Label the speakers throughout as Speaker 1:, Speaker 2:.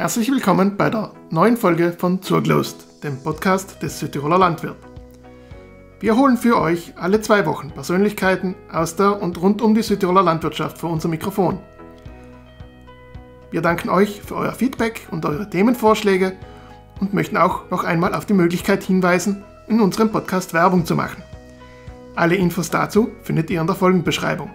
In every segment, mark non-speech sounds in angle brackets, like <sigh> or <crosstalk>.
Speaker 1: Herzlich willkommen bei der neuen Folge von Zurglost, dem Podcast des Südtiroler Landwirt. Wir holen für euch alle zwei Wochen Persönlichkeiten aus der und rund um die Südtiroler Landwirtschaft vor unser Mikrofon. Wir danken euch für euer Feedback und eure Themenvorschläge und möchten auch noch einmal auf die Möglichkeit hinweisen, in unserem Podcast Werbung zu machen. Alle Infos dazu findet ihr in der Folgenbeschreibung.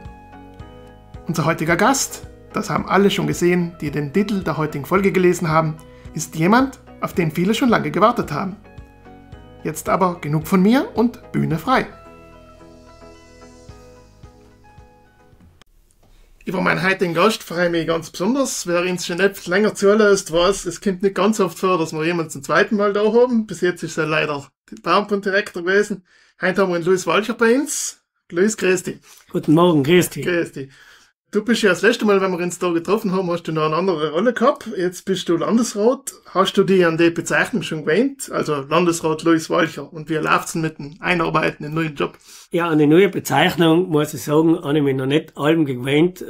Speaker 1: Unser heutiger Gast das haben alle schon gesehen, die den Titel der heutigen Folge gelesen haben, ist jemand, auf den viele schon lange gewartet haben. Jetzt aber genug von mir und Bühne frei. Über meinen heutigen Gast freue ich mich ganz besonders. Wer uns schon etwas länger zulässt, weiß, es kommt nicht ganz oft vor, dass wir jemanden zum zweiten Mal da haben. Bis jetzt ist er leider der Baumpuntdirektor gewesen. Heute haben wir den Luis Walcher bei uns. Luis, grüß dich. Guten Morgen, grüß dich. Grüß dich. Du bist ja das letzte Mal, wenn wir uns da getroffen haben, hast du noch eine andere Rolle gehabt. Jetzt bist du Landesrat. Hast du dich an die Bezeichnung schon gewöhnt? Also Landesrat Louis Walcher.
Speaker 2: Und wie läuft's denn mit dem Einarbeiten in den neuen Job? Ja, an die neue Bezeichnung, muss ich sagen, habe ich mich noch nicht allem gewöhnt.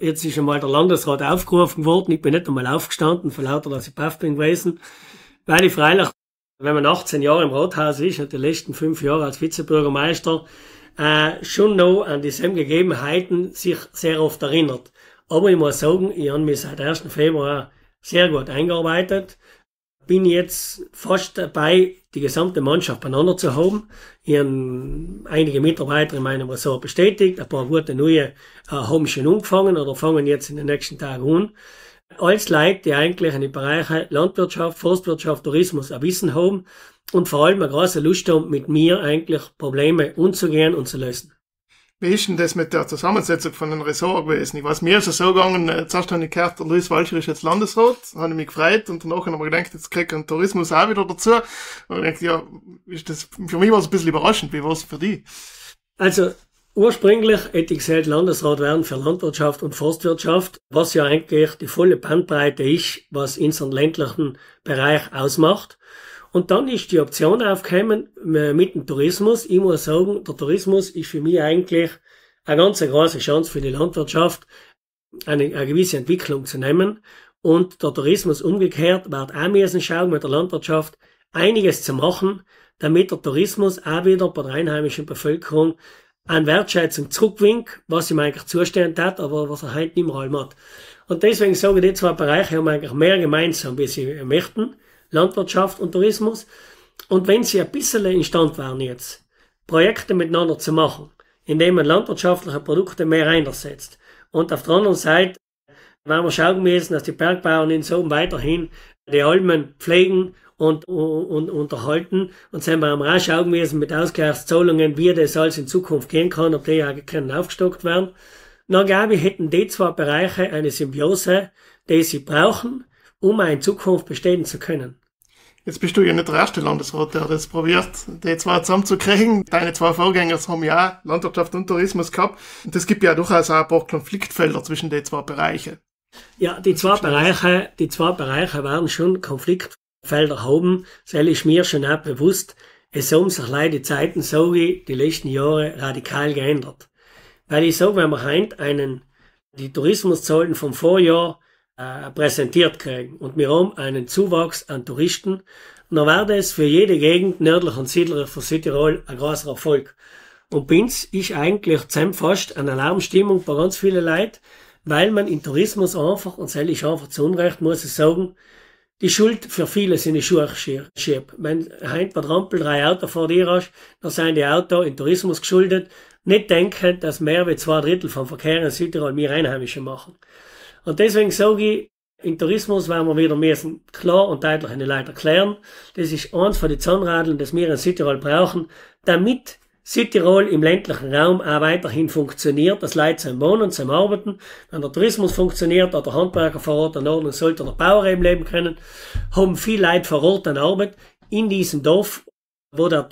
Speaker 2: Jetzt ist einmal der Landesrat aufgerufen worden. Ich bin nicht einmal aufgestanden, von lauter, dass ich baff bin gewesen. Weil ich freilich, wenn man 18 Jahre im Rathaus ist, und die letzten fünf Jahre als Vizebürgermeister, äh, schon noch an dieselben Gegebenheiten sich sehr oft erinnert. Aber ich muss sagen, ich habe mich seit 1. Februar sehr gut eingearbeitet. Bin jetzt fast dabei, die gesamte Mannschaft beieinander zu haben. Ich habe einige Mitarbeiter in meinem Ressort bestätigt. Ein paar gute neue äh, haben schon angefangen oder fangen jetzt in den nächsten Tagen an. Als Leute, die eigentlich in den Bereichen Landwirtschaft, Forstwirtschaft, Tourismus ein Wissen haben, und vor allem eine große Lust haben, mit mir eigentlich Probleme umzugehen und zu lösen. Wie ist denn das mit der
Speaker 1: Zusammensetzung von den Ressort gewesen? Ich weiß, mir ist es so gegangen, äh, zuerst habe ich gehört, der Luis Walcher ist jetzt Landesrat, habe ich mich gefreut und danach habe ich mir gedacht, jetzt kriege ich ein Tourismus auch wieder dazu. Und ich ja,
Speaker 2: ist das, für mich war es ein bisschen überraschend, wie war es für dich? Also, ursprünglich hätte ich gesagt, Landesrat werden für Landwirtschaft und Forstwirtschaft, was ja eigentlich die volle Bandbreite ist, was unseren ländlichen Bereich ausmacht. Und dann ist die Option aufgekommen, äh, mit dem Tourismus. Ich muss sagen, der Tourismus ist für mich eigentlich eine ganz große Chance für die Landwirtschaft, eine, eine gewisse Entwicklung zu nehmen. Und der Tourismus umgekehrt wird auch müssen schauen, mit der Landwirtschaft einiges zu machen, damit der Tourismus auch wieder bei der einheimischen Bevölkerung an Wertschätzung zurückwinkt, was ihm eigentlich zustehend hat, aber was er heute nicht mehr allem hat. Und deswegen sage ich, die zwei Bereiche haben eigentlich mehr gemeinsam, wie sie möchten. Landwirtschaft und Tourismus. Und wenn sie ein bisschen instand waren jetzt, Projekte miteinander zu machen, indem man landwirtschaftliche Produkte mehr einsetzt. Und auf der anderen Seite waren wir schauen müssen, dass die Bergbauern in so weiterhin die Almen pflegen und, und, unterhalten. Und sind wir am Rasch schauen müssen mit Ausgleichszahlungen, wie das alles in Zukunft gehen kann, ob die auch können aufgestockt werden. Na, glaube ich, hätten die zwei Bereiche eine Symbiose, die sie brauchen, um in Zukunft bestehen zu können. Jetzt bist du ja nicht der erste Landesrat, der das probiert,
Speaker 1: die zwei zusammenzukriegen. Deine zwei Vorgänger haben ja Landwirtschaft und Tourismus gehabt. Und es gibt ja durchaus auch ein paar Konfliktfelder zwischen den zwei Bereichen.
Speaker 2: Ja, die zwei Bereiche, die zwei Bereiche werden schon Konfliktfelder haben. Das ist mir schon auch bewusst. Es haben sich leider die Zeiten so wie die letzten Jahre radikal geändert. Weil ich sage, wenn man heute einen, die Tourismuszahlen vom Vorjahr äh, präsentiert kriegen. Und wir haben einen Zuwachs an Touristen. Und dann war es für jede Gegend nördlich und südlich von Südtirol ein großer Erfolg. Und Binz ist eigentlich fast eine Alarmstimmung bei ganz vielen Leuten, weil man im Tourismus einfach, und das ist einfach zu Unrecht, muss ich sagen, die Schuld für viele sind die Schuhe schiebt. Wenn ein paar Trampel drei Auto vor dir hast, dann sind die Auto im Tourismus geschuldet. Nicht denken, dass mehr als zwei Drittel vom Verkehr in Südtirol wir Einheimische machen. Und deswegen sage ich, im Tourismus werden wir wieder müssen klar und deutlich eine Leute erklären. Das ist eins von den Zahnradeln, das wir in Südtirol brauchen, damit Südtirol im ländlichen Raum auch weiterhin funktioniert, dass Leute zum Wohnen, zum Arbeiten, wenn der Tourismus funktioniert, oder der Handwerker vor Ort in Ordnung sollte, der Bauer eben leben können, haben viele Leute vor Ort an Arbeit in diesem Dorf, wo der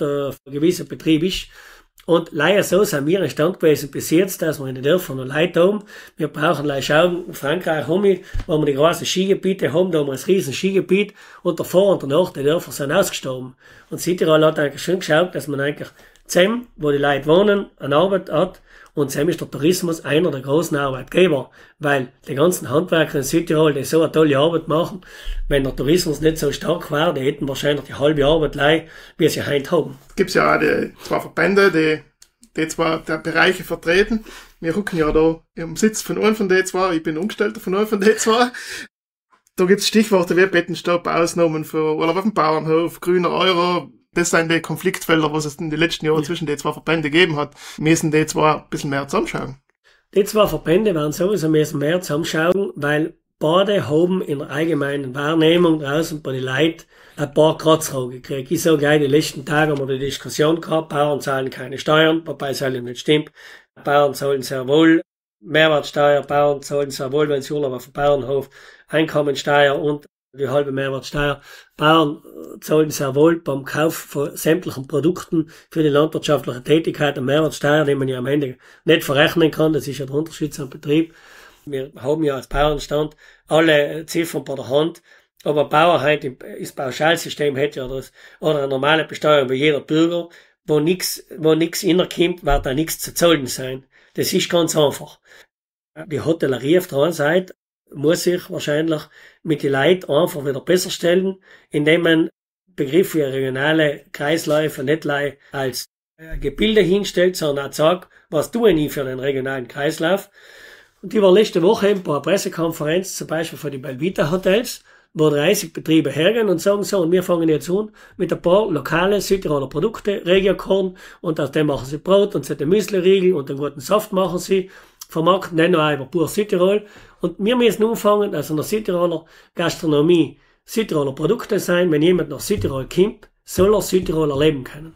Speaker 2: gewisse Betrieb ist. Und leider so sind wir in Stand bis jetzt, dass wir in den Dörfern noch Leute haben. Wir brauchen leider schauen, in Frankreich haben wir, wo wir die großen Skigebiete haben, da haben wir ein riesen Skigebiet und davor und danach, die Dörfer sind ausgestorben. Und Südtirol hat eigentlich schön geschaut, dass man eigentlich zusammen, wo die Leute wohnen, eine Arbeit hat und Sam ist der Tourismus einer der großen Arbeitgeber, weil die ganzen Handwerker in Südtirol, die so eine tolle Arbeit machen, wenn der Tourismus nicht so stark wäre, die hätten wahrscheinlich die halbe Arbeit leih, wie sie heute haben. Gibt's ja auch die zwei Verbände, die, die zwei der Bereiche vertreten. Wir
Speaker 1: gucken ja da im Sitz von einem von den zwei, ich bin Umgestellter von einem von den zwei. Da gibt's Stichworte wie Bettenstopp, Ausnahmen für Urlaub auf dem Bauernhof, grüner Euro, das sind die Konfliktfelder, was es in den letzten Jahren ja. zwischen den zwei Verbänden gegeben hat. Müssen die zwei ein bisschen mehr zusammenschauen.
Speaker 2: Die zwei Verbände waren sowieso müssen mehr zusammenschauen, weil beide haben in der allgemeinen Wahrnehmung draußen bei den Leuten ein paar Kratzrohr gekriegt. Ich sage gleich, die letzten Tage haben wir die Diskussion gehabt, Bauern zahlen keine Steuern, wobei es eigentlich nicht stimmt. Bauern zahlen sehr wohl Mehrwertsteuer, Bauern zahlen sehr wohl, wenn sie Urlaub auf dem Bauernhof, Einkommensteuer und die halbe Mehrwertsteuer. Bauern äh, zahlen sehr wohl beim Kauf von sämtlichen Produkten für die landwirtschaftliche Tätigkeit eine Mehrwertsteuer, die man ja am Ende nicht verrechnen kann. Das ist ja der Unterschied zum Betrieb. Wir haben ja als Bauernstand alle äh, Ziffern bei der Hand. Aber Bauer halt äh, ist Pauschalsystem hätte ja das, oder eine normale Besteuerung wie jeder Bürger, wo nichts wo nix innerkommt, wird da nichts zu zahlen sein. Das ist ganz einfach. Die Hotellerie auf der einen Seite muss sich wahrscheinlich mit den Leuten einfach wieder besser stellen, indem man Begriffe wie regionale Kreisläufe nicht als äh, Gebilde hinstellt, sondern auch sagt, was tue ich für den regionalen Kreislauf. Und ich war letzte Woche eben bei einer Pressekonferenz, zum Beispiel von den Belvita Hotels, wo 30 Betriebe hergehen und sagen so, und wir fangen jetzt an mit ein paar lokale Südtiroler Produkte, Regiokorn, und aus dem machen sie Brot und sie den Müsliriegel und den guten Saft machen sie, vermarkten den noch über pur Südtirol und wir müssen anfangen, also in der Südtiroler Gastronomie Südtiroler Produkte sein. Wenn jemand nach Südtirol kommt, soll er Südtirol erleben können.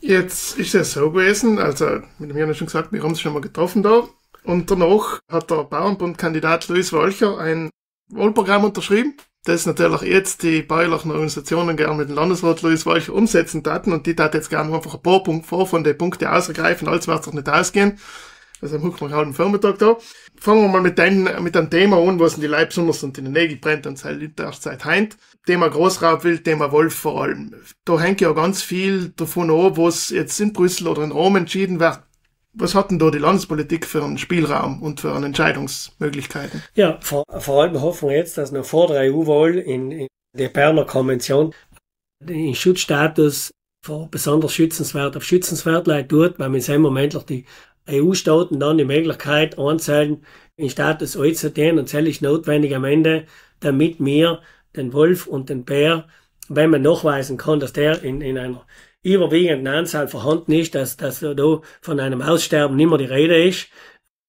Speaker 2: Jetzt ist es so gewesen, also mit mir haben schon gesagt, wir haben uns schon mal getroffen
Speaker 1: da. Und danach hat der Bauernbundkandidat Luis Wolcher ein Wohlprogramm unterschrieben, das natürlich jetzt die bäuerlichen Organisationen gerne mit dem Landesrat Luis Walcher umsetzen taten und die tat jetzt gerne einfach ein paar Punkte vor von den Punkten ausgreifen, als wäre es doch nicht ausgehen. Also macht man halt einen Vormittag da. Fangen wir mal mit einem, mit einem Thema an, was in die Leib und in den Nägel brennt und seit Lütterszeit heint. Thema Großraubwild, Thema Wolf vor allem. Da hängt ja ganz viel davon ab, was jetzt in Brüssel oder in Rom entschieden wird. Was hat denn da die Landespolitik für einen Spielraum und für eine Entscheidungsmöglichkeit?
Speaker 2: Ja, vor, vor allem hoffen wir jetzt, dass noch vor der EU-Wahl in, in der Berner Konvention den Schutzstatus von besonders schützenswert auf schützenswert leid tut, weil wir sehen momentlich die EU-Staaten dann die Möglichkeit anzahlen, den Status einzutreten und zähle ich notwendig am Ende, damit wir den Wolf und den Bär, wenn man nachweisen kann, dass der in, in einer überwiegenden Anzahl vorhanden ist, dass, dass da von einem Aussterben nicht mehr die Rede ist.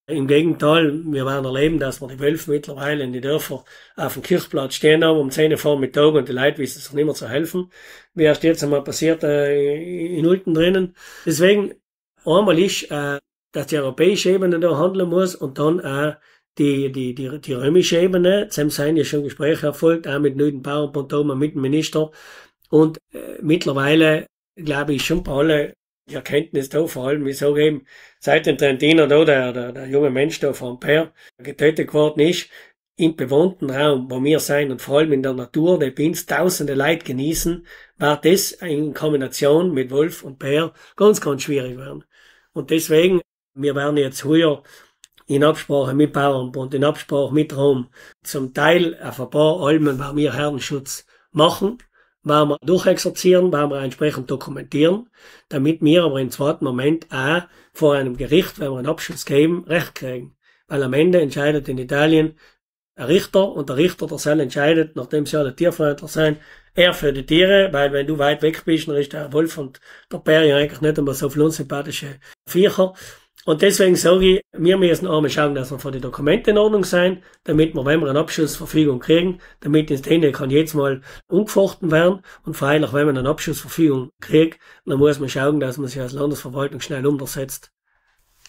Speaker 2: Im Gegenteil, wir werden erleben, dass wir die Wölfe mittlerweile in die Dörfer auf dem Kirchplatz stehen haben, um 10 Uhr Vormittag und die Leute wissen sich nicht mehr zu helfen. Wie erst jetzt einmal passiert äh, in Ulten drinnen. Deswegen, einmal ist äh, dass die europäische Ebene da handeln muss und dann auch die, die, die, die römische Ebene. Zum sein ja schon Gespräche erfolgt, auch mit Nüden Bauer und Thoma, mit dem Minister. Und äh, mittlerweile, glaube ich, schon alle die Erkenntnis da, vor allem, wieso eben, seit dem Trentino da, der, der, der junge Mensch da von Per getötet worden ist, im bewohnten Raum, wo wir sein und vor allem in der Natur, der Pins tausende Leid genießen, war das in Kombination mit Wolf und Per ganz, ganz schwierig werden. Und deswegen wir werden jetzt heuer in Absprache mit Bauernbund, in Absprache mit Rom, zum Teil auf ein paar Almen, weil wir Herrenschutz machen, weil wir durchexerzieren, weil wir entsprechend dokumentieren, damit wir aber im zweiten Moment auch vor einem Gericht, wenn wir einen Abschluss geben, Recht kriegen. Weil am Ende entscheidet in Italien ein Richter und der Richter, der soll entscheidet, nachdem sie alle Tierfreundler sein, er für die Tiere, weil wenn du weit weg bist, dann ist der Wolf und der Bär ja eigentlich nicht einmal so viel unsympathische Viecher. Und deswegen sage ich, wir müssen einmal schauen, dass wir von den Dokumenten in Ordnung sein, damit wir, wenn wir eine Abschlussverfügung kriegen, damit ins Ende kann jetzt mal umgefochten werden. Und vor freilich, wenn man eine Abschlussverfügung kriegt, dann muss man schauen, dass man sich als Landesverwaltung schnell untersetzt.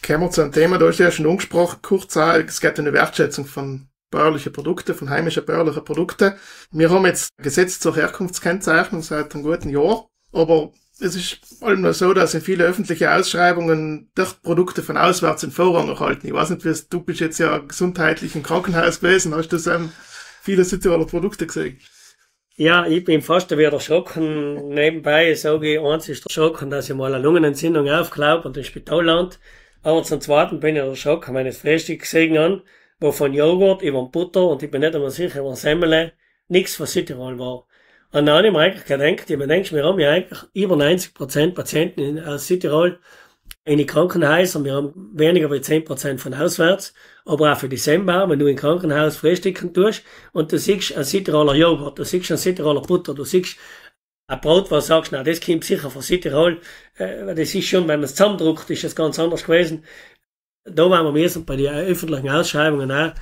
Speaker 2: Kommen wir zu einem Thema, da ist ja
Speaker 1: schon angesprochen, kurz auch, es geht um die Wertschätzung von bäuerlichen Produkten, von heimischen bäuerlichen Produkten. Wir haben jetzt Gesetz zur Herkunftskennzeichnung seit einem guten Jahr, aber es ist allem nur so, dass in vielen öffentlichen Ausschreibungen doch Produkte von auswärts in Vorrang erhalten. Ich weiß nicht, du bist jetzt ja gesundheitlich im Krankenhaus gewesen, hast du so viele Südtiroler Produkte gesehen?
Speaker 2: Ja, ich bin fast wieder erschrocken. Nebenbei sage ich, eins ist erschrocken, dass ich mal eine Lungenentzündung aufglaube und im Spital land. Aber zum Zweiten bin ich erschrocken, wenn ich das Frühstück gesehen habe, wo von Joghurt über Butter und ich bin nicht einmal sicher, über Semmel nichts von Südtirol war an der habe ich mir eigentlich gedacht, ich bedenke, wir haben ja eigentlich über 90 Prozent Patienten in, aus äh, Südtirol in die Krankenhäuser. Wir haben weniger als 10 Prozent von auswärts. Aber auch für Dezember, wenn du im Krankenhaus frühstücken tust und du siehst einen Südtiroler Joghurt, du siehst einen Südtiroler Butter, du siehst ein Brot, was sagst, na, das kommt sicher von Südtirol. Äh, das ist schon, wenn man es zusammendruckt, ist das ganz anders gewesen. Da waren wir müssen bei den öffentlichen Ausschreibungen auch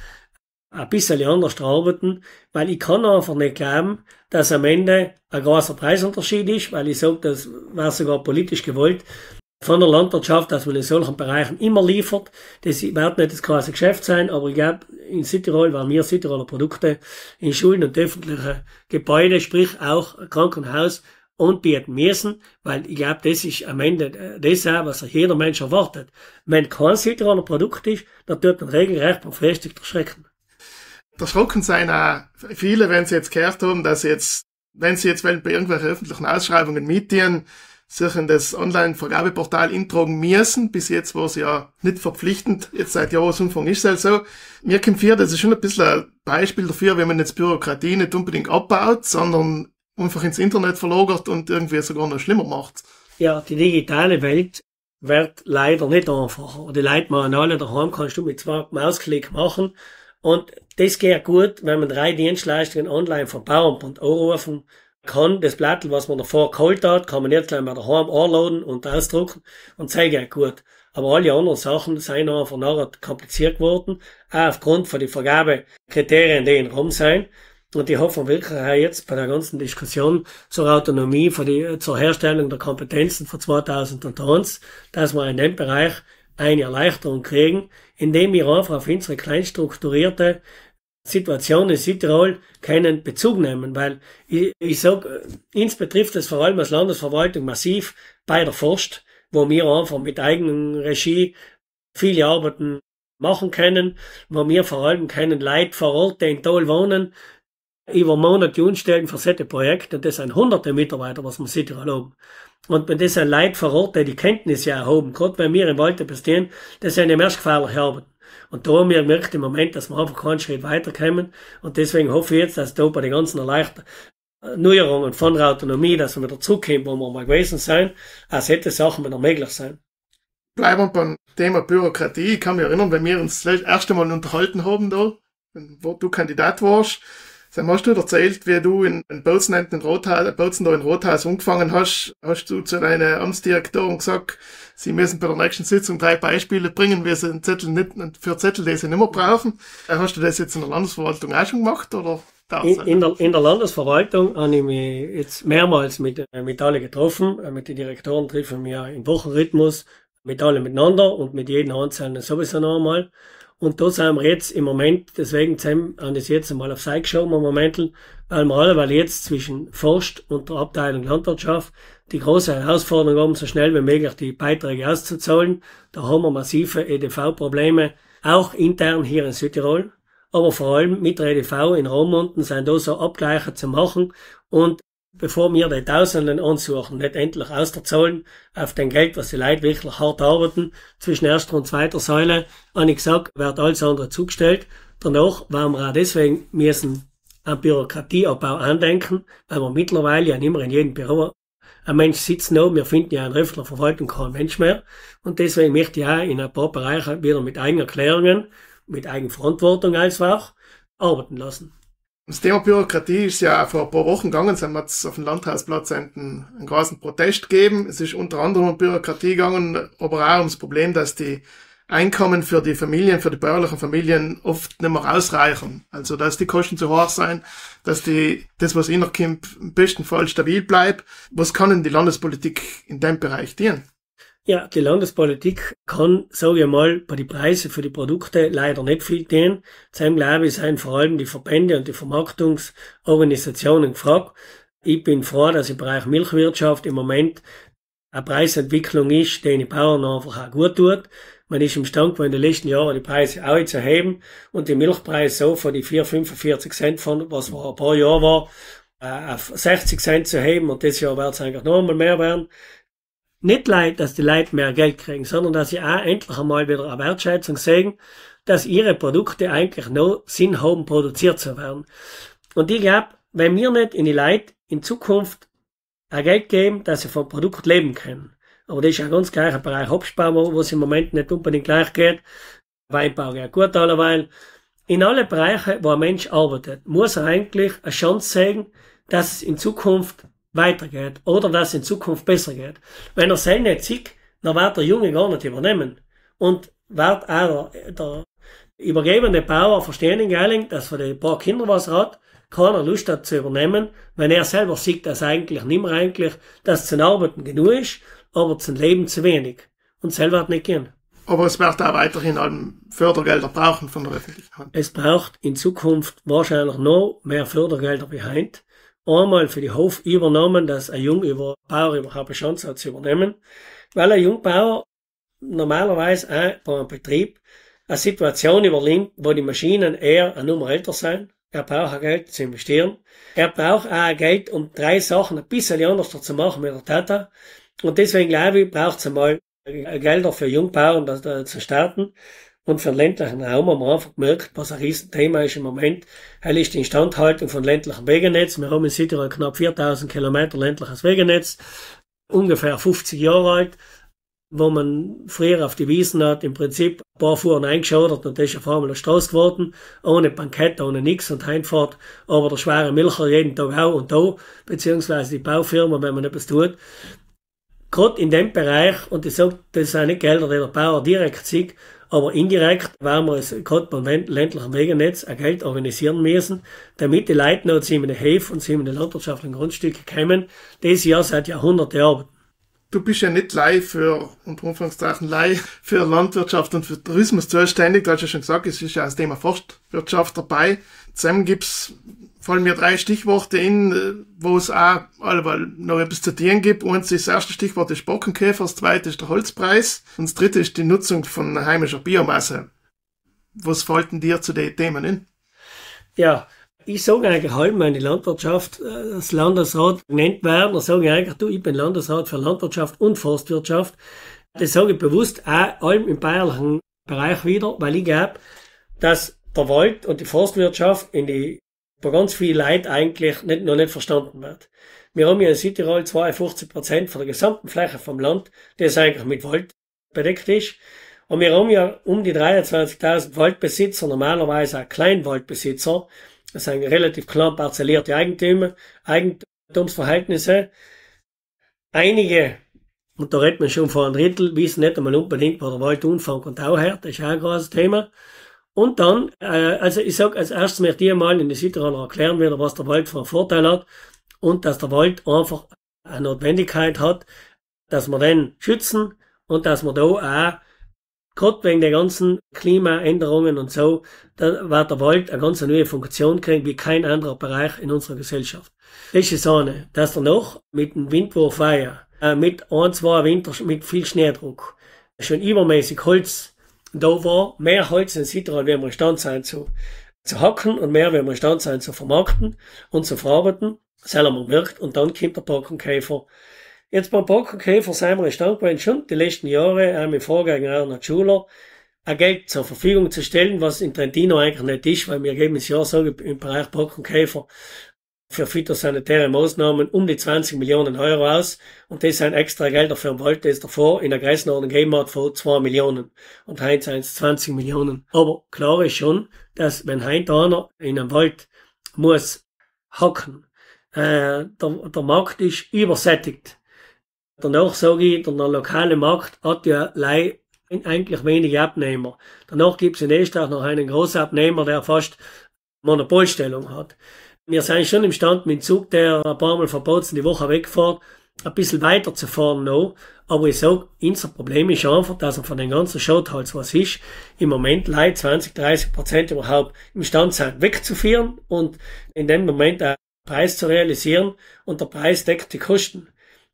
Speaker 2: ein bisschen anders arbeiten, weil ich kann einfach nicht glauben, dass am Ende ein großer Preisunterschied ist, weil ich sage, das war sogar politisch gewollt von der Landwirtschaft, dass man in solchen Bereichen immer liefert. Das wird nicht das große Geschäft sein, aber ich glaube, in Südtirol waren wir Südtiroler Produkte in Schulen und öffentlichen Gebäuden, sprich auch Krankenhaus und bieten müssen, weil ich glaube, das ist am Ende äh, das auch, was jeder Mensch erwartet. Wenn kein Südtiroler Produkt ist, dann tut man regelrecht beim Frühstück der erschrocken sein, auch viele,
Speaker 1: wenn sie jetzt gehört haben, dass sie jetzt, wenn sie jetzt bei irgendwelchen öffentlichen Ausschreibungen mitdienen, sich in das Online-Vergabeportal intragen müssen. Bis jetzt war es ja nicht verpflichtend. Jetzt seit Jahresumfang ist es halt so. Mir kommt vor, das ist schon ein bisschen ein Beispiel dafür, wenn man jetzt Bürokratie
Speaker 2: nicht unbedingt abbaut, sondern einfach
Speaker 1: ins Internet verlagert und irgendwie sogar noch schlimmer macht.
Speaker 2: Ja, die digitale Welt wird leider nicht einfacher. Die Leute machen alle daheim, kannst du mit zwei Mausklick machen. Und das geht gut, wenn man drei Dienstleistungen online vom PowerPoint anrufen kann. Das Blattl, was man davor geholt hat, kann man jetzt gleich mal daheim anladen und ausdrucken und das geht gut. Aber alle anderen Sachen sind von nachher kompliziert geworden, auch aufgrund von den Vergabekriterien, die in Rom sind. Und ich hoffe wirklich auch jetzt bei der ganzen Diskussion zur Autonomie, für die, zur Herstellung der Kompetenzen von 2001, dass wir in dem Bereich eine Erleichterung kriegen, indem wir einfach auf unsere kleinstrukturierte Situation in Südtirol keinen Bezug nehmen, weil ich, ich sage, äh, uns betrifft es vor allem als Landesverwaltung massiv bei der Forst, wo wir einfach mit eigenen Regie viele Arbeiten machen können, wo wir vor allem keinen Leid vor Ort, die in Toll wohnen, über Monate und stellen für solche Projekte, und das sind hunderte Mitarbeiter, was man wir Südtirol oben. Und wenn das sind Leute vor Ort, die die Kenntnisse ja haben, gerade wenn wir im Wald bestehen, das sind ja gefährliche Arbeiten. Und da haben wir gemerkt im Moment, dass wir einfach keinen Schritt weiterkommen. Und deswegen hoffe ich jetzt, dass da bei den ganzen Erleichter Neuerungen von der Autonomie, dass wir wieder zurückkommen, wo wir mal gewesen sind, als hätte Sachen wieder möglich sein. Bleiben wir beim Thema Bürokratie. Ich kann mich erinnern,
Speaker 1: wenn wir uns das erste Mal unterhalten haben da, wo du Kandidat warst, Sam, hast du erzählt, wie du in, in Bozen in Rothaus, Bozen da in Rothaus angefangen hast? Hast du zu deiner Amtsdirektorin gesagt, sie müssen bei der nächsten Sitzung drei Beispiele bringen, wie sie einen Zettel nicht, für Zettel, die sie nicht mehr brauchen? Äh, hast du das jetzt in der Landesverwaltung auch schon gemacht, oder? In, in,
Speaker 2: der, in der Landesverwaltung habe ich mich jetzt mehrmals mit, äh, mit allen getroffen. Äh, mit den Direktoren treffen wir im Wochenrhythmus, mit allen miteinander und mit jedem Einzelnen sowieso noch einmal. Und da sind wir jetzt im Moment, deswegen haben wir das jetzt einmal auf Seite geschoben, im Moment, weil wir alle, weil jetzt zwischen Forst und der Abteilung Landwirtschaft die große Herausforderung haben, so schnell wie möglich die Beiträge auszuzahlen. Da haben wir massive EDV-Probleme, auch intern hier in Südtirol. Aber vor allem mit der EDV in Romunden sind da so Abgleiche zu machen. Und bevor wir den Tausenden ansuchen, nicht endlich auszahlen auf den Geld, was die Leute wirklich hart arbeiten, zwischen erster und zweiter Säule, habe ich gesagt, wird alles andere zugestellt. Danach werden wir auch deswegen müssen an Bürokratieabbau andenken, weil wir mittlerweile ja nicht mehr in jedem Büro ein Mensch sitzt noch, wir finden ja in Röffler verwalten kein Mensch mehr. Und deswegen möchte ich auch in ein paar Bereichen wieder mit eigenen Erklärungen, mit Eigenverantwortung als auch, arbeiten lassen. Das Thema
Speaker 1: Bürokratie ist ja vor ein paar Wochen gegangen, sind wir auf dem Landhausplatz einen, einen großen Protest gegeben. Es ist unter anderem um Bürokratie gegangen, aber auch ums Problem, dass die Einkommen für die Familien, für die bäuerlichen Familien oft nicht mehr ausreichen. Also, dass die Kosten zu hoch sind, dass die, das, was innerkommt, im besten Fall stabil bleibt. Was kann denn die Landespolitik in dem Bereich
Speaker 2: dienen? Ja, die Landespolitik kann, sage ich mal, bei den Preisen für die Produkte leider nicht viel tun. Zum glaube ich, sind vor allem die Verbände und die Vermarktungsorganisationen gefragt. Ich bin froh, dass im Bereich Milchwirtschaft im Moment eine Preisentwicklung ist, die den Bauern einfach auch gut tut. Man ist imstande gewesen, in den letzten Jahren die Preise auch zu heben und die Milchpreise so von die 4,45 Cent von, was vor ein paar Jahren war, äh, auf 60 Cent zu heben und das Jahr wird es eigentlich noch einmal mehr werden nicht leid, dass die Leute mehr Geld kriegen, sondern dass sie auch endlich einmal wieder eine Wertschätzung sehen, dass ihre Produkte eigentlich nur Sinn haben, produziert zu werden. Und ich glaube, wenn wir nicht in die Leute in Zukunft ein Geld geben, dass sie vom Produkt leben können. Aber das ist ja ganz gleich ein Bereich Absparen, wo es im Moment nicht unbedingt gleich geht. Weinbau geht gut alleweil. In alle Bereiche, wo ein Mensch arbeitet, muss er eigentlich eine Chance sehen, dass es in Zukunft weitergeht oder dass in Zukunft besser geht. Wenn er sein nicht sieht, dann wird der Junge gar nicht übernehmen. Und wird auch der, der übergebene Bauer verstehen in Geiling, dass für die paar Kinder was hat, keiner Lust hat zu übernehmen, wenn er selber sieht, dass eigentlich nimmer eigentlich, dass zum Arbeiten genug ist, aber zum Leben zu wenig. Und selber hat nicht gehen. Aber es wird auch weiterhin Fördergelder brauchen von der Öffentlichkeit. Es braucht in Zukunft wahrscheinlich noch mehr Fördergelder behind einmal für die Hof übernommen, dass ein Jungbauer überhaupt eine Chance hat zu übernehmen, weil ein Jungbauer normalerweise auch bei einem Betrieb eine Situation übernimmt, wo die Maschinen eher eine Nummer älter sind. Er braucht auch Geld zu investieren. Er braucht auch Geld, um drei Sachen ein bisschen anders zu machen mit der Tata. Und deswegen glaube ich, braucht es einmal Gelder für Jungbauern äh, zu starten und für den ländlichen Raum haben wir einfach gemerkt, was ein Riesenthema ist im Moment, heil ist die Instandhaltung von ländlichem Wegenetz. Wir haben in Südtirol knapp 4000 Kilometer ländliches Wegenetz, ungefähr 50 Jahre alt, wo man früher auf die Wiesen hat, im Prinzip ein paar Fuhren eingeschaudert und das ist auf einmal eine Straße geworden, ohne Bankette, ohne nichts und Heimfahrt, aber der schwere Milcher jeden Tag auch und da, beziehungsweise die Baufirma, wenn man etwas tut, gerade in dem Bereich, und ich sage, das sind nicht Gelder, die der Bauer direkt sieht, aber indirekt werden wir es gerade beim ländlichen Wegennetz ein Geld organisieren müssen, damit die Leute noch zu den Häfen und zu den landwirtschaftlichen Grundstücken kommen, das ja seit Jahrhunderten arbeiten.
Speaker 1: Du bist ja nicht leih für, unter Umfangszeichen leih für Landwirtschaft und für Tourismus zuständig. Du hast ja schon gesagt, es ist ja das Thema Forstwirtschaft dabei. Zusammen gibt's fallen mir drei Stichworte in, äh, wo es auch noch etwas zu tun gibt. Eins das erste Stichwort ist Borkenkäfer, das zweite ist der Holzpreis und das dritte ist die Nutzung von heimischer Biomasse.
Speaker 2: Was fällt dir zu den Themen in? Ja, ich sage eigentlich allem meine Landwirtschaft, äh, das Landesrat genannt werden, da sage ich eigentlich, du, ich bin Landesrat für Landwirtschaft und Forstwirtschaft. Das sage ich bewusst auch allem im bayerischen Bereich wieder, weil ich glaube, dass der Wald und die Forstwirtschaft in die bei ganz viel Leid eigentlich nicht, noch nicht verstanden wird. Wir haben ja in Südtirol 52 Prozent von der gesamten Fläche vom Land, das eigentlich mit Wald bedeckt ist. Und wir haben ja um die 23.000 Waldbesitzer, normalerweise auch Kleinwaldbesitzer. Das sind relativ klein parzellierte Eigentümer, Eigentumsverhältnisse. Einige, und da redet man schon von einem Drittel, wissen nicht einmal unbedingt, wo der Wald anfängt und auch hört. Das ist auch ein großes Thema. Und dann, äh, also ich sag als erstes möchte ich mal in den Südtiroler erklären wieder, was der Wald für einen Vorteil hat und dass der Wald einfach eine Notwendigkeit hat, dass wir den schützen und dass wir da auch, gerade wegen der ganzen Klimaänderungen und so, da wird der Wald eine ganz neue Funktion kriegen, wie kein anderer Bereich in unserer Gesellschaft. Das ist eine, dass der noch mit dem Windwurf war, äh, mit ein, zwei Winter, mit viel Schneedruck, schon übermäßig Holz da war mehr Holz in Citral, wie wir stand sein zu, zu hacken und mehr, wie wir stand sein zu vermarkten und zu verarbeiten. Selber man wirkt und dann kommt der Borkenkäfer. Jetzt beim Borkenkäfer sind wir in Stand gewesen, schon die letzten Jahre, haben wir Vorgänger Ernst Schuler, ein Geld zur Verfügung zu stellen, was in Trentino eigentlich nicht ist, weil wir jedes Jahr sagen, im Bereich Bock für phytosanitäre Maßnahmen um die 20 Millionen Euro aus und das sind extra Gelder für den Wald, das davor in der Größenordnung gegeben hat von 2 Millionen und heute sind es 20 Millionen. Aber klar ist schon, dass wenn heute einer in einem Wald muss hacken, äh, der, der Markt ist übersättigt. Danach sage ich, der lokale Markt hat ja Leih eigentlich wenige Abnehmer. Danach gibt es in Österreich noch einen Großabnehmer, der fast Monopolstellung hat wir sind schon im Stand mit dem Zug, der ein paar Mal verboten die Woche wegfährt, ein bisschen weiter zu fahren noch. Aber ich sag, unser Problem ist einfach, dass man von den ganzen Showtals, was ist, im Moment leid 20, 30 Prozent überhaupt im Stand sind, wegzuführen und in dem Moment einen Preis zu realisieren und der Preis deckt die Kosten.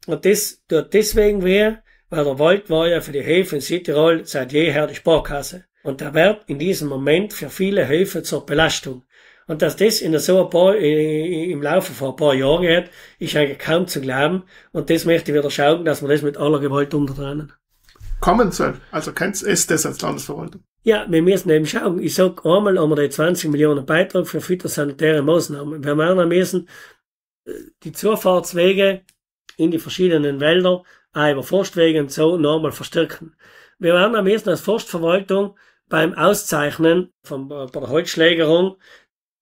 Speaker 2: Und das tut deswegen weh, weil der Wald war ja für die Häfen in Südtirol seit jeher die Sparkasse. Und er wird in diesem Moment für viele Höfe zur Belastung. Und dass das in so ein paar, äh, im Laufe von ein paar Jahren hat, ist eigentlich kaum zu glauben. Und das möchte ich wieder schauen, dass wir das mit aller Gewalt untertrennen. Kommen soll. Also kennt
Speaker 1: es das als Landesverwaltung?
Speaker 2: Ja, wir müssen eben schauen. Ich sag einmal haben wir die 20 Millionen Beitrag für phytosanitäre Maßnahmen. Wir werden müssen äh, die Zufahrtswege in die verschiedenen Wälder, auch über Forstwege und so, nochmal verstärken. Wir werden am ehesten als Forstverwaltung beim Auszeichnen von, äh, bei der Holzschlägerung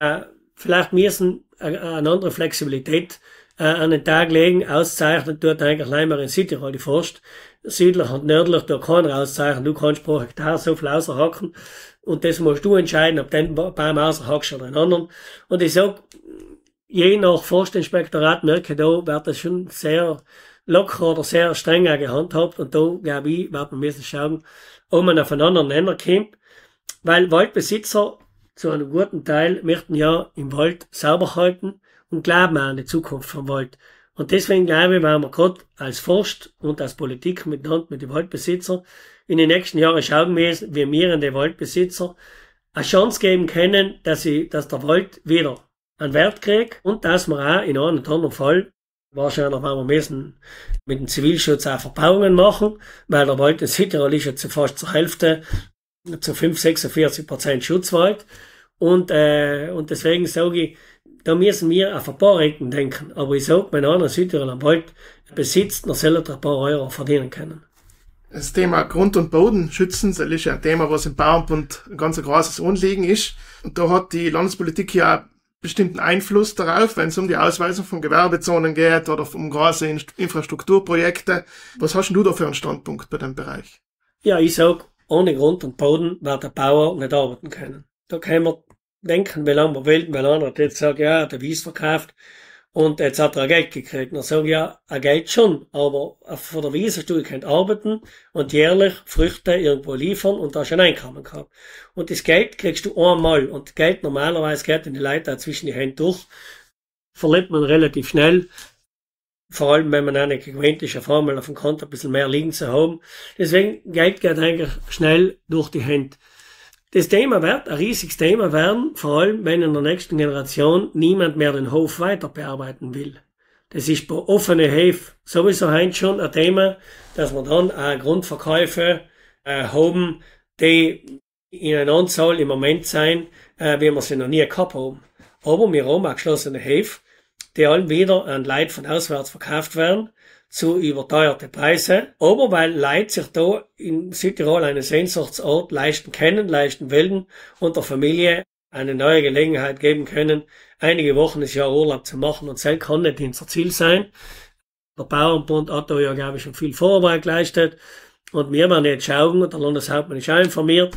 Speaker 2: äh, vielleicht müssen äh, eine andere Flexibilität äh, an den Tag legen. auszeichnen tut eigentlich leider in Südtirol die Forst. Südlich und nördlich, da kann auszeichnen. Du kannst pro Hektar so viel außerhacken. Und das musst du entscheiden, ob den Baum außerhackst oder den anderen. Und ich sag, je nach Forstinspektorat merke da, wird das schon sehr locker oder sehr streng gehandhabt. Und da, glaube ich, wird man müssen schauen, ob man auf einen anderen Nenner kommt. Weil Waldbesitzer zu einem guten Teil möchten ja im Wald sauber halten und glauben auch an die Zukunft vom Wald. Und deswegen glaube ich, werden wir gerade als Forst und als Politik miteinander mit den Waldbesitzer in den nächsten Jahren schauen müssen, wie wir den Waldbesitzer eine Chance geben können, dass, ich, dass der Wald wieder einen Wert kriegt und dass wir auch in einem anderen Fall wahrscheinlich werden wir müssen mit dem Zivilschutz auch Verbauungen machen, weil der Wald in Südtirol ist jetzt fast zur Hälfte zu 5, 46 Prozent Schutzwald. Und, äh, und deswegen sage ich, da müssen wir auf ein paar Ecken denken. Aber ich sage, wenn einer am Wald besitzt, dann soll er ein paar Euro
Speaker 1: verdienen können. Das Thema Grund und Boden schützen, das ist ja ein Thema, was im Bauernbund ein ganz großes Anliegen ist. Und da hat die Landespolitik ja bestimmten Einfluss darauf, wenn es um die Ausweisung von Gewerbezonen geht oder um große Infrastrukturprojekte. Was hast du da für einen Standpunkt bei dem Bereich?
Speaker 2: Ja, ich sage, ohne Grund und Boden wird der Bauer nicht arbeiten können. Da käme denken, wie lange man will, weil einer halt jetzt sagt, ja, der Wies verkauft und jetzt hat er Geld gekriegt. Dann sage ich, ja, er Geld schon, aber von der Wiese hast du gekannt arbeiten und jährlich Früchte irgendwo liefern und da schon Einkommen gehabt. Und das Geld kriegst du einmal und Geld normalerweise geht in die Leute auch zwischen die Hände durch, verliert man relativ schnell. Vor allem, wenn man eine gewöhnliche Formel auf dem Konto ein bisschen mehr liegen zu haben. Deswegen, Geld geht eigentlich schnell durch die Hände. Das Thema wird ein riesiges Thema werden, vor allem wenn in der nächsten Generation niemand mehr den Hof weiter bearbeiten will. Das ist bei offenen Höfen sowieso heute schon ein Thema, dass man dann auch Grundverkäufe äh, haben, die in einer Anzahl im Moment sein, äh, wie wir sie noch nie gehabt haben. Aber wir haben auch geschlossene Häfen, die allen wieder an Leute von auswärts verkauft werden zu überteuerte Preise. Aber weil Leid sich da in Südtirol einen Sehnsuchtsort leisten können, leisten wollen und der Familie eine neue Gelegenheit geben können, einige Wochen des Jahr Urlaub zu machen. Und selbst kann nicht unser Ziel sein. Der Bauernbund hat da ja, glaube ich, schon viel Vorarbeit geleistet. Und wir werden jetzt schauen, und der Landeshauptmann ist auch informiert,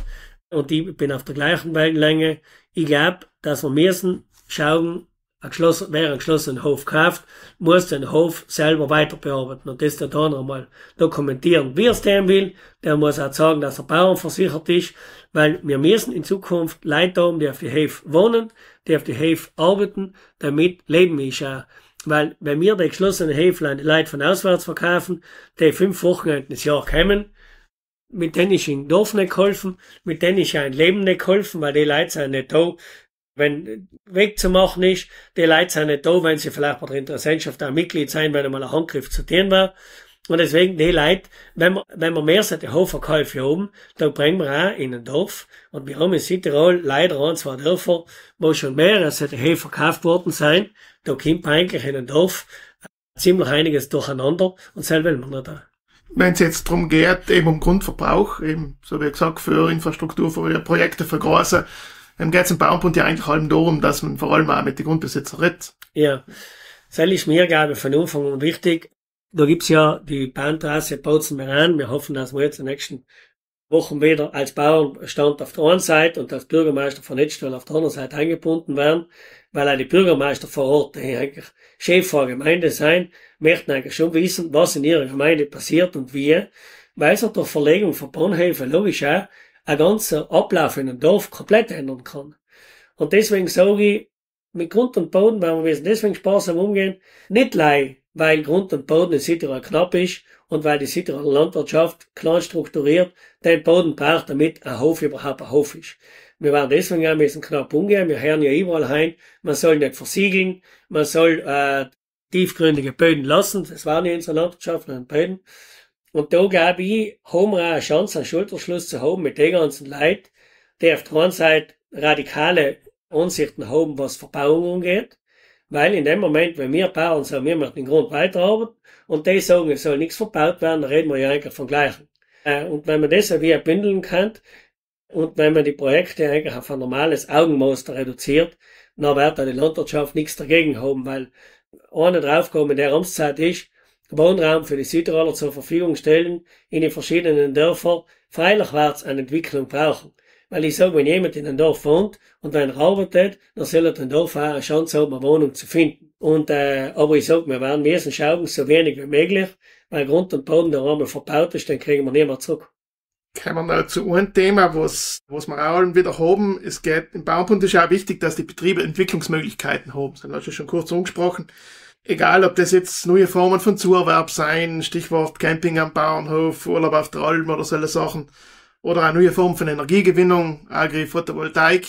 Speaker 2: und ich bin auf der gleichen Wellenlänge. Ich glaube, dass wir müssen schauen, geschlossen, wäre ein geschlossener Hof gekauft, muss den Hof selber weiter bearbeiten und das der andere mal dokumentieren, wie er es dem will. Der muss auch sagen, dass er bauernversichert ist, weil wir müssen in Zukunft Leute haben, die auf die Hefe wohnen, die auf die Hefe arbeiten, damit Leben wir ja. Weil, wenn wir die geschlossenen Häfen Leute von auswärts verkaufen, die fünf Wochenenden ins Jahr kommen, mit denen ist im Dorf nicht geholfen, mit denen ist ein Leben nicht geholfen, weil die Leute sind nicht da, wenn, wegzumachen ist, die Leute sind nicht da, wenn sie vielleicht bei der Interessenschaft auch Mitglied sein, wenn einmal ein Handgriff zu tun war. Und deswegen, die Leute, wenn man, wenn man mehr solche Hofverkäufe oben, dann bringen wir auch in ein Dorf. Und wir haben in Südtirol leider ein, zwei Dörfer, wo schon mehrere solche Höfe verkauft worden sein. Da kommt man eigentlich in ein Dorf äh, ziemlich einiges durcheinander und selber will man nicht da.
Speaker 1: Wenn es jetzt darum geht, eben um Grundverbrauch, eben, so wie gesagt, für Infrastruktur, für Projekte, für große dann geht es im Baumbund ja eigentlich allem darum, dass man vor allem auch mit den Grundbesitzern redet.
Speaker 2: Ja, das ist mir, glaube ich, von Anfang an wichtig. Da gibt's ja die Bahntrasse Bozen-Meran. Wir hoffen, dass wir jetzt in den nächsten Wochen wieder als Bauernstand auf der einen Seite und als Bürgermeister von Netzstall auf der anderen Seite eingebunden werden, weil auch die Bürgermeister vor Ort, die eigentlich Chef von Gemeinde sein, möchten eigentlich schon wissen, was in ihrer Gemeinde passiert und wie weil es durch Verlegung von Bahnhöfen logisch auch einen ganzen Ablauf in einem Dorf komplett ändern kann. Und deswegen sage ich, mit Grund und Boden werden wir deswegen sparsam umgehen. Nicht lei, weil Grund und Boden in Südtirol knapp ist und weil die Sitterer Landwirtschaft klein strukturiert den Boden braucht, damit ein Hof überhaupt ein Hof ist. Wir werden deswegen auch ein bisschen knapp umgehen. Wir hören ja überall heim, man soll nicht versiegeln, man soll äh, tiefgründige Böden lassen. Das waren ja unsere Landwirtschaft landwirtschaftlichen Böden. Und da glaube ich, haben wir auch eine Chance, einen Schulterschluss zu haben mit den ganzen Leuten, die auf der einen Seite radikale Ansichten haben, was Verbauung angeht. Weil in dem Moment, wenn wir bauen, sagen wir möchten den Grund weiterarbeiten und die sagen, es soll nichts verbaut werden, dann reden wir ja eigentlich von Gleichen. Äh, und wenn man das ja wieder bündeln kann und wenn man die Projekte eigentlich auf ein normales Augenmaster reduziert, dann wird da die Landwirtschaft nichts dagegen haben, weil ohne draufkommen in der Amtszeit ist, Wohnraum für die Südtiroler zur Verfügung stellen, in den verschiedenen Dörfern freilich eine Entwicklung brauchen. Weil ich sage, wenn jemand in einem Dorf wohnt und wenn er arbeitet, dann soll er den Dorf auch eine Chance haben, eine Wohnung zu finden. Und, äh, eh, aber ich sage, wir werden müssen schauen, so wenig wie möglich, weil Grund und Boden da einmal verbaut ist, dann kriegen wir nicht mehr zurück. Kommen wir noch zu einem Thema, was, was wir auch
Speaker 1: wieder haben. Es geht, im Baumbund ist auch wichtig, dass die Betriebe Entwicklungsmöglichkeiten haben. Das hast du schon kurz angesprochen. Egal, ob das jetzt neue Formen von Zuerwerb sein, Stichwort Camping am Bauernhof, Urlaub auf der Alm oder solche Sachen, oder eine neue Form von Energiegewinnung, Agri Photovoltaik,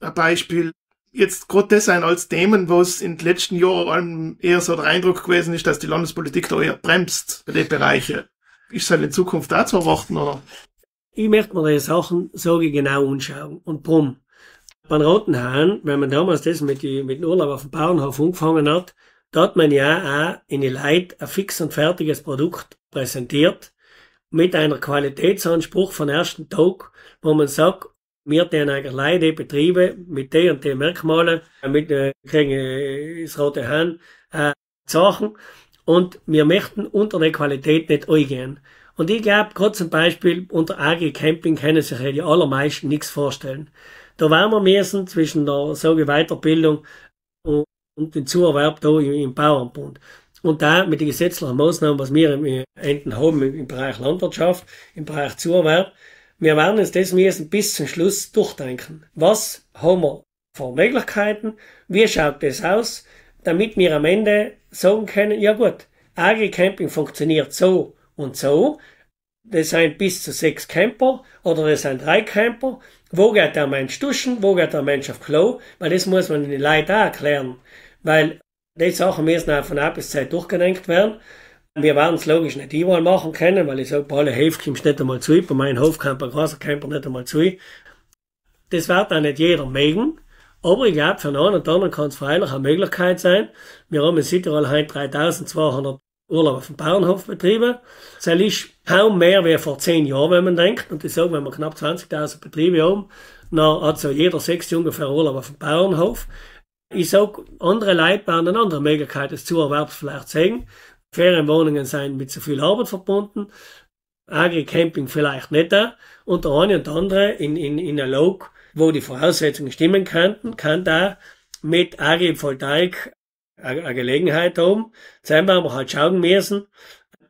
Speaker 1: ein Beispiel. Jetzt gerade das sind als Themen, wo es in den letzten Jahren eher so der Eindruck gewesen ist, dass die Landespolitik da eher bremst bei den Bereichen.
Speaker 2: Ist das halt in Zukunft auch zu erwarten, oder? Ich möchte mir die Sachen so genau anschauen. Und brumm. Beim Roten Hahn, wenn man damals das mit, die, mit dem Urlaub auf dem Bauernhof angefangen hat, da hat man ja auch in die Leute ein fix und fertiges Produkt präsentiert, mit einer Qualitätsanspruch von ersten Tag, wo man sagt, wir den eigentlich die Betriebe mit den und den Merkmalen, damit äh, kriegen äh, das rote Hahn äh, Sachen und wir möchten unter der Qualität nicht eingehen. Und ich glaube, gerade zum Beispiel unter AG Camping können sich ja die allermeisten nichts vorstellen da werden wir müssen zwischen der sage Weiterbildung und, und dem Zuerwerb da im, im Bauernbund. Und da mit den gesetzlichen Maßnahmen, was wir im äh, Enden haben im Bereich Landwirtschaft, im Bereich Zuerwerb, wir werden uns das müssen bis zum Schluss durchdenken. Was haben wir für Möglichkeiten? Wie schaut das aus? Damit wir am Ende sagen können, ja gut, Agri-Camping funktioniert so und so. Das sind bis zu sechs Camper oder das sind drei Camper wo geht der Mensch duschen? Wo geht der Mensch auf Klo? Weil das muss man den Leuten auch erklären. Weil die Sachen müssen auch von A bis Z durchgedenkt werden. Wir werden es logisch nicht überall machen können, weil ich sage, bei allen Häfen kommst nicht einmal zu, bei meinem Hof kommt ein großer Camper nicht einmal zu. Das wird auch nicht jeder mögen, aber ich glaube, für einen und anderen kann es freilich eine Möglichkeit sein. Wir haben in Südtirol heute 3200 Urlaub auf dem Bauernhof betrieben. Zell ist kaum mehr wie vor zehn Jahren, wenn man denkt. Und ich sage, wenn wir knapp 20.000 Betriebe haben, dann hat so jeder sechste ungefähr Urlaub auf dem Bauernhof. Ich sage, andere Leute bauen eine andere Möglichkeit des Zuerwerbs vielleicht sehen. Ferienwohnungen sind mit zu viel Arbeit verbunden. Agri-Camping vielleicht nicht da. Und der eine und der andere in, in, in einer Log, wo die Voraussetzungen stimmen könnten, kann da mit Agri-Voltaik eine Gelegenheit haben, sind wir halt schauen müssen,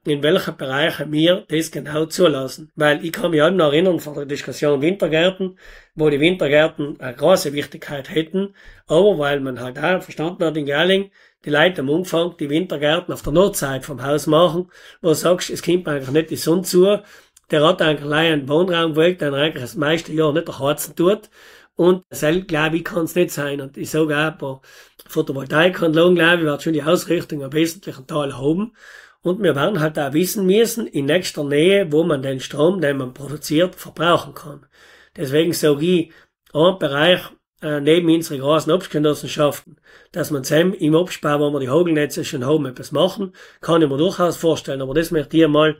Speaker 2: in welchen Bereichen wir das genau zulassen. Weil ich kann mich auch noch erinnern von der Diskussion Wintergärten, wo die Wintergärten eine große Wichtigkeit hätten, aber weil man halt auch verstanden hat in Gerling, die Leute am Umfang die Wintergärten auf der Nordseite vom Haus machen, wo du sagst, es kommt eigentlich nicht die Sonne zu, der hat eigentlich einen Wohnraum gewählt, der eigentlich das meiste Jahr nicht Herzen tut und selbst, glaube ich, kann es nicht sein. Und ich sage auch, bei Photovoltaikanlagen, glaube ich, wird schon die Ausrichtung am wesentlichen Teil haben. Und wir werden halt auch wissen müssen, in nächster Nähe, wo man den Strom, den man produziert, verbrauchen kann. Deswegen sage ich, ein Bereich äh, neben unseren großen Obstgenossenschaften, dass man zusammen im Obstbau, wo wir die Hogelnetze schon haben, etwas machen, kann ich mir durchaus vorstellen. Aber das möchte ich mal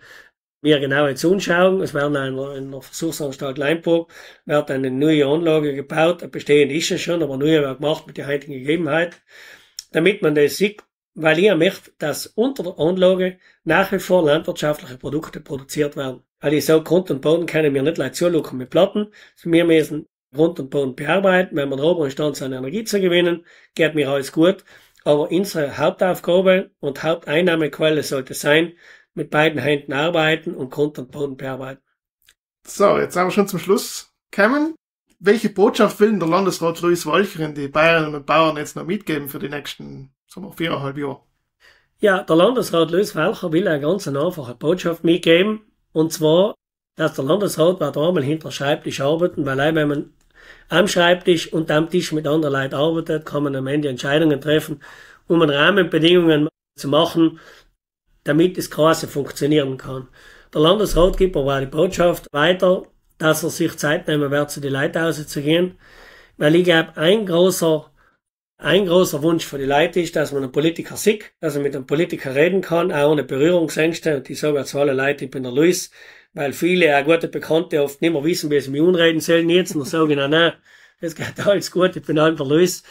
Speaker 2: wir genau jetzt anschauen. Es werden in einer, Versuchsanstalt Leinburg wird eine neue Anlage gebaut. Bestehend ist es schon, aber neue wird gemacht mit der heutigen Gegebenheit. Damit man das sieht, weil ich möchte, dass unter der Anlage nach wie vor landwirtschaftliche Produkte produziert werden. Weil ich so Grund und Boden können wir nicht leicht zuschauen mit Platten. Also wir müssen Grund und Boden bearbeiten. Wenn wir in der oberen Stand seine Energie zu gewinnen, geht mir alles gut. Aber unsere Hauptaufgabe und Haupteinnahmequelle sollte sein, mit beiden Händen arbeiten und Grund und Boden bearbeiten. So, jetzt haben wir schon zum Schluss gekommen.
Speaker 1: Welche Botschaft will denn der Landesrat Louis Walcheren die Bayerinnen und Bauern jetzt noch mitgeben für die nächsten,
Speaker 2: sagen wir, viereinhalb Jahre? Ja, der Landesrat Louis Walcher will eine ganz einfache Botschaft mitgeben. Und zwar, dass der Landesrat wird einmal hinter Schreibtisch arbeiten, weil auch wenn man am Schreibtisch und am Tisch mit anderen Leuten arbeitet, kann man am Ende Entscheidungen treffen, um Rahmenbedingungen zu machen, damit das Kreise funktionieren kann. Der Landesrat gibt aber auch die Botschaft weiter, dass er sich Zeit nehmen wird, zu den Leithäusern zu gehen. Weil ich glaube, ein großer, ein großer Wunsch von den Leuten ist, dass man einen Politiker sieht, dass man mit einem Politiker reden kann, auch ohne Berührungsängste. Und ich sage jetzt allen Leuten, ich bin der Luis, weil viele, auch gute Bekannte, oft nicht mehr wissen, wie sie mich unreden sollen jetzt. Und sagen, nein, nein, es geht <laughs> alles gut, ich bin einfach Luis.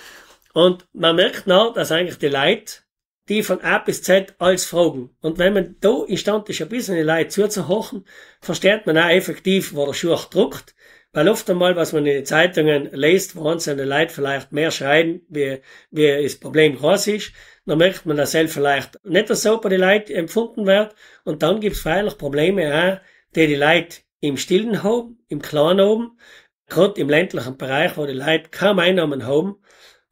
Speaker 2: Und man merkt noch, dass eigentlich die Leute die von A bis Z alles fragen. Und wenn man da in ist, ein bisschen die Leute zuzuhochen, versteht man auch effektiv, wo der Schuh druckt. Weil oft einmal, was man in den Zeitungen liest, wo einzelne Leute vielleicht mehr schreien, wie, wie das Problem groß ist, dann merkt man, dass selbst vielleicht nicht so bei den Leuten empfunden wird. Und dann gibt's freilich Probleme auch, die die Leute im Stillen haben, im Kleinen haben, gerade im ländlichen Bereich, wo die Leute kaum Einnahmen haben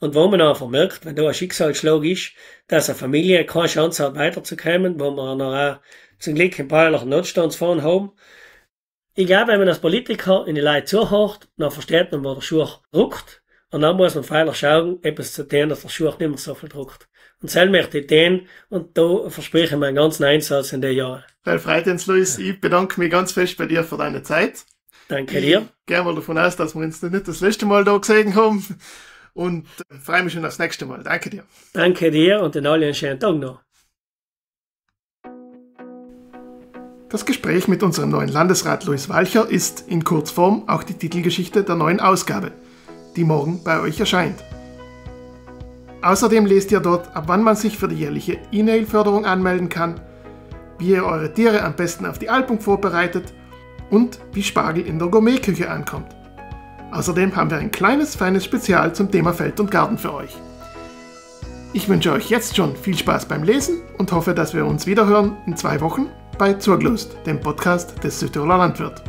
Speaker 2: und wo man auch vermerkt, wenn da ein Schicksalsschlag ist, dass eine Familie keine Chance hat weiterzukommen, wo wir noch auch zum Glück ein paar nach Notstandsfahren haben. Ich glaube, wenn man als Politiker in die Leute zuhört, dann versteht man, wo der Schuh ruckt. Und dann muss man freilich schauen, etwas zu tun, dass der Schuh nicht mehr so viel druckt. Und so möchte ich den, und da verspreche ich meinen ganzen Einsatz in den Jahren. Herr Freitens, Luis, ja. ich bedanke mich ganz fest bei dir für deine Zeit. Danke dir. Gehen wir davon aus, dass wir uns
Speaker 1: nicht das letzte Mal da gesehen haben und äh, freue mich schon aufs nächste Mal. Danke dir. Danke
Speaker 2: dir und den allen schönen Tag noch.
Speaker 1: Das Gespräch mit unserem neuen Landesrat Luis Walcher ist in Kurzform auch die Titelgeschichte der neuen Ausgabe, die morgen bei euch erscheint. Außerdem lest ihr dort, ab wann man sich für die jährliche E-Mail-Förderung anmelden kann, wie ihr eure Tiere am besten auf die Alpung vorbereitet und wie Spargel in der Gourmetküche ankommt. Außerdem haben wir ein kleines, feines Spezial zum Thema Feld und Garten für euch. Ich wünsche euch jetzt schon viel Spaß beim Lesen und hoffe, dass wir uns wiederhören in zwei Wochen bei Zurglust,
Speaker 2: dem Podcast des Südtiroler Landwirts.